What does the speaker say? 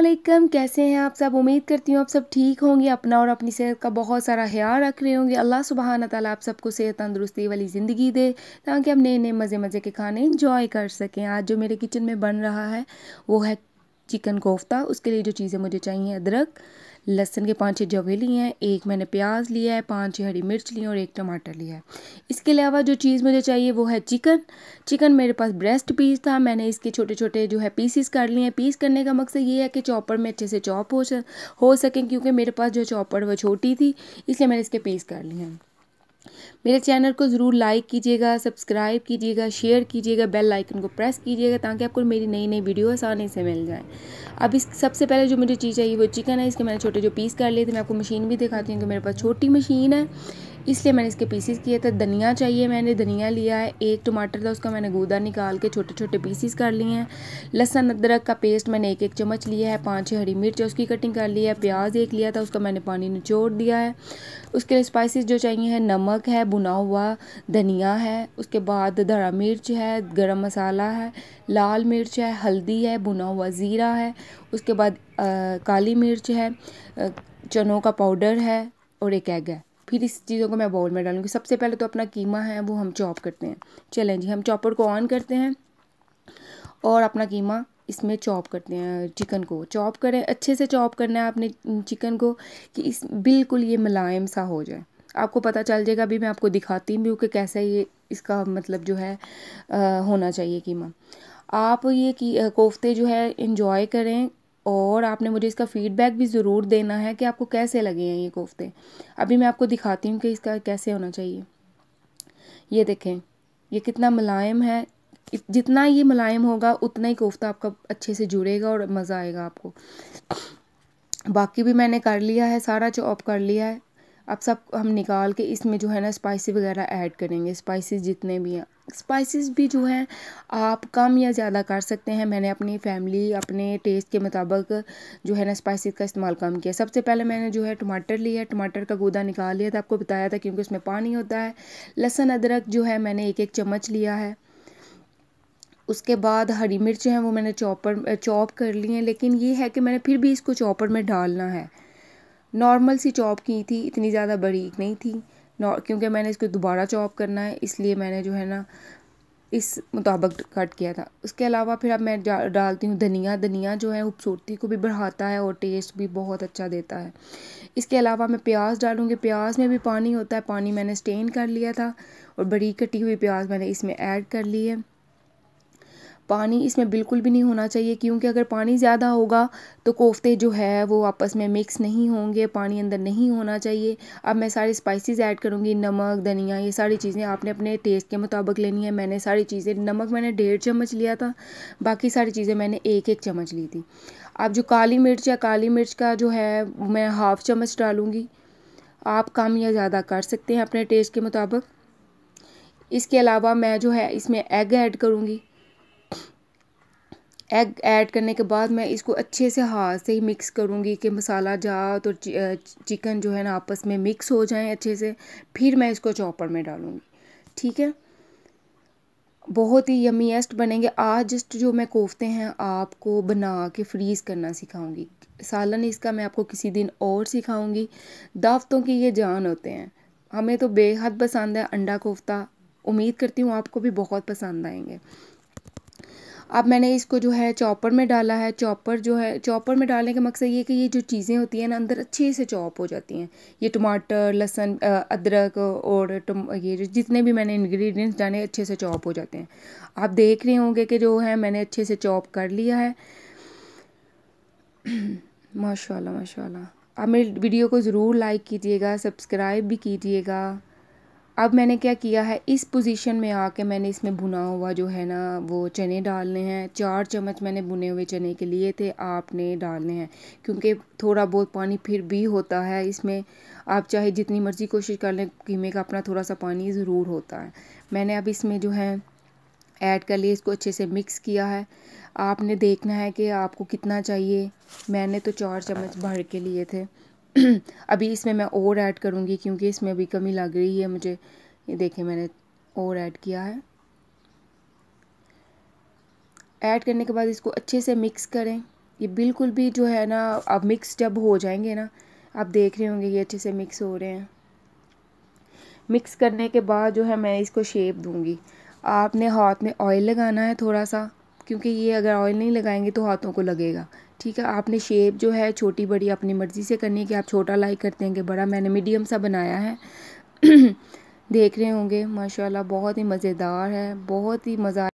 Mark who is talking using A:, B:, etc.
A: असलम कैसे हैं आप सब उम्मीद करती हूँ आप सब ठीक होंगे अपना और अपनी सेहत का बहुत सारा ख्याल रख रहे होंगे अल्लाह सुबहान ताला आप सबको सेहत तंदुरुस्ती वाली ज़िंदगी दे ताकि आप नए नए मज़े मज़े के खाने इंजॉय कर सकें आज जो मेरे किचन में बन रहा है वो है चिकन कोफ्ता उसके लिए जो चीज़ें मुझे चाहिए अदरक लहसन के पाँच छः जवे लिए हैं एक मैंने प्याज लिया है पाँच छः हरी मिर्च ली है और एक टमाटर लिया है इसके अलावा जो चीज़ मुझे चाहिए वो है चिकन चिकन मेरे पास ब्रेस्ट पीस था मैंने इसके छोटे छोटे जो है पीसीस कर लिए हैं पीस करने का मकसद ये है कि चॉपर में अच्छे से चॉप हो सकें क्योंकि मेरे पास जो चॉपर वो छोटी थी इसलिए मैंने इसके पीस कर लिए हैं मेरे चैनल को ज़रूर लाइक कीजिएगा सब्सक्राइब कीजिएगा शेयर कीजिएगा बेल आइकन को प्रेस कीजिएगा ताकि आपको मेरी नई नई वीडियो आसानी से मिल जाए अब इस सबसे पहले जो मुझे चीज़ चाहिए वो चिकन है इसके मैंने छोटे जो पीस कर लिए थे मैं आपको मशीन भी दिखाती हूँ कि मेरे पास छोटी मशीन है इसलिए मैंने इसके पीसीस किए थे धनिया चाहिए मैंने धनिया लिया है एक टमाटर था उसका मैंने गूदा निकाल के छोटे छोटे पीसीस कर लिए हैं लहसन अदरक का पेस्ट मैंने एक एक चम्मच लिया है पाँच हरी मिर्च उसकी कटिंग कर ली है प्याज एक लिया था उसका मैंने पानी निचोड़ दिया है उसके लिए स्पाइसिस जो चाहिए हैं नमक है बुना हुआ धनिया है उसके बाद धरा मिर्च है गर्म मसाला है लाल मिर्च है हल्दी है बुना हुआ ज़ीरा है उसके बाद आ, काली मिर्च है चनों का पाउडर है और एक एग है फिर इस चीज़ों को मैं बाउल में डालूँगी सबसे पहले तो अपना कीमा है वो हम चॉप करते हैं चलें जी हम चॉपर को ऑन करते हैं और अपना कीमा इसमें चॉप करते हैं चिकन को चॉप करें अच्छे से चॉप करना है आपने चिकन को कि इस बिल्कुल ये मुलायम सा हो जाए आपको पता चल जाएगा अभी मैं आपको दिखाती भी हूँ कि कैसा ये इसका मतलब जो है आ, होना चाहिए कीमा आप ये की कोफ्ते जो है इन्जॉय करें और आपने मुझे इसका फ़ीडबैक भी ज़रूर देना है कि आपको कैसे लगे हैं ये कोफ्ते अभी मैं आपको दिखाती हूँ कि इसका कैसे होना चाहिए ये देखें ये कितना मुलायम है जितना ये मुलायम होगा उतना ही कोफ्ता आपका अच्छे से जुड़ेगा और मज़ा आएगा आपको बाकी भी मैंने कर लिया है सारा चॉप कर लिया है अब सब हम निकाल के इसमें जो है ना स्पाइसी वगैरह ऐड करेंगे स्पाइसेस जितने भी हैं स्पाइसेस भी जो हैं आप कम या ज़्यादा कर सकते हैं मैंने अपनी फैमिली अपने टेस्ट के मुताबिक जो है ना स्पाइसेस का इस्तेमाल कम किया सबसे पहले मैंने जो है टमाटर लिया टमाटर का गूदा निकाल लिया था आपको बताया था क्योंकि उसमें पानी होता है लहसुन अदरक जो है मैंने एक एक चम्मच लिया है उसके बाद हरी मिर्च हैं वो मैंने चॉपर चॉप कर ली हैं लेकिन ये है कि मैंने फिर भी इसको चॉपर में डालना है नॉर्मल सी चॉप की थी इतनी ज़्यादा बड़ी नहीं थी क्योंकि मैंने इसको दोबारा चॉप करना है इसलिए मैंने जो है ना इस मुताबिक कट किया था उसके अलावा फिर अब मैं डालती हूँ धनिया धनिया जो है खूबसूरती को भी बढ़ाता है और टेस्ट भी बहुत अच्छा देता है इसके अलावा मैं प्याज डालूँगी प्याज में भी पानी होता है पानी मैंने स्टेन कर लिया था और बड़ी कटी हुई प्याज मैंने इसमें ऐड कर ली है पानी इसमें बिल्कुल भी नहीं होना चाहिए क्योंकि अगर पानी ज़्यादा होगा तो कोफ्ते जो है वो आपस में मिक्स नहीं होंगे पानी अंदर नहीं होना चाहिए अब मैं सारी स्पाइसेस ऐड करूँगी नमक धनिया ये सारी चीज़ें आपने अपने टेस्ट के मुताबिक लेनी है मैंने सारी चीज़ें नमक मैंने डेढ़ चम्मच लिया था बाकी सारी चीज़ें मैंने एक एक चम्मच ली थी अब जो काली मिर्च या काली मिर्च का जो है मैं हाफ़ चम्मच डालूँगी आप कम या ज़्यादा कर सकते हैं अपने टेस्ट के मुताबिक इसके अलावा मैं जो है इसमें एग ऐड करूँगी एग ऐड करने के बाद मैं इसको अच्छे से हाथ से ही मिक्स करूँगी कि मसाला जात और चिकन जो है ना आपस में मिक्स हो जाए अच्छे से फिर मैं इसको चॉपर में डालूँगी ठीक है बहुत ही यमीएस्ट बनेंगे आज जस्ट जो मैं कोफ्ते हैं आपको बना के फ्रीज़ करना सिखाऊंगी सालन इसका मैं आपको किसी दिन और सिखाऊंगी दावतों की ये जान होते हैं हमें तो बेहद पसंद है अंडा कोफ्ता उम्मीद करती हूँ आपको भी बहुत पसंद आएंगे अब मैंने इसको जो है चॉपर में डाला है चॉपर जो है चॉपर में डालने का मकसद ये कि ये जो चीज़ें होती हैं ना अंदर अच्छे से चॉप हो जाती हैं ये टमाटर लहसन अदरक और ये जितने भी मैंने इंग्रेडिएंट्स डाले अच्छे से चॉप हो जाते हैं आप देख रहे होंगे कि जो है मैंने अच्छे से चॉप कर लिया है माशाल्लाह माशाल्लाह आप मेरी वीडियो को ज़रूर लाइक कीजिएगा सब्सक्राइब भी कीजिएगा अब मैंने क्या किया है इस पोजीशन में आके मैंने इसमें भुना हुआ जो है ना वो चने डालने हैं चार चम्मच मैंने भुने हुए चने के लिए थे आपने डालने हैं क्योंकि थोड़ा बहुत पानी फिर भी होता है इसमें आप चाहे जितनी मर्ज़ी कोशिश कर लें कीमे का अपना थोड़ा सा पानी ज़रूर होता है मैंने अब इसमें जो है ऐड कर लिए इसको अच्छे से मिक्स किया है आपने देखना है कि आपको कितना चाहिए मैंने तो चार चम्मच भर के लिए थे अभी इसमें मैं और ऐड करूँगी क्योंकि इसमें अभी कमी लग रही है मुझे ये देखें मैंने और ऐड किया है ऐड करने के बाद इसको अच्छे से मिक्स करें ये बिल्कुल भी जो है ना अब मिक्स जब हो जाएंगे ना आप देख रहे होंगे ये अच्छे से मिक्स हो रहे हैं मिक्स करने के बाद जो है मैं इसको शेप दूंगी आपने हाथ में ऑयल लगाना है थोड़ा सा क्योंकि ये अगर ऑयल नहीं लगाएंगे तो हाथों को लगेगा ठीक है आपने शेप जो है छोटी बड़ी अपनी मर्ज़ी से करनी है कि आप छोटा लाइक करते हैं कि बड़ा मैंने मीडियम सा बनाया है देख रहे होंगे माशाल्लाह बहुत ही मज़ेदार है बहुत ही मज़ा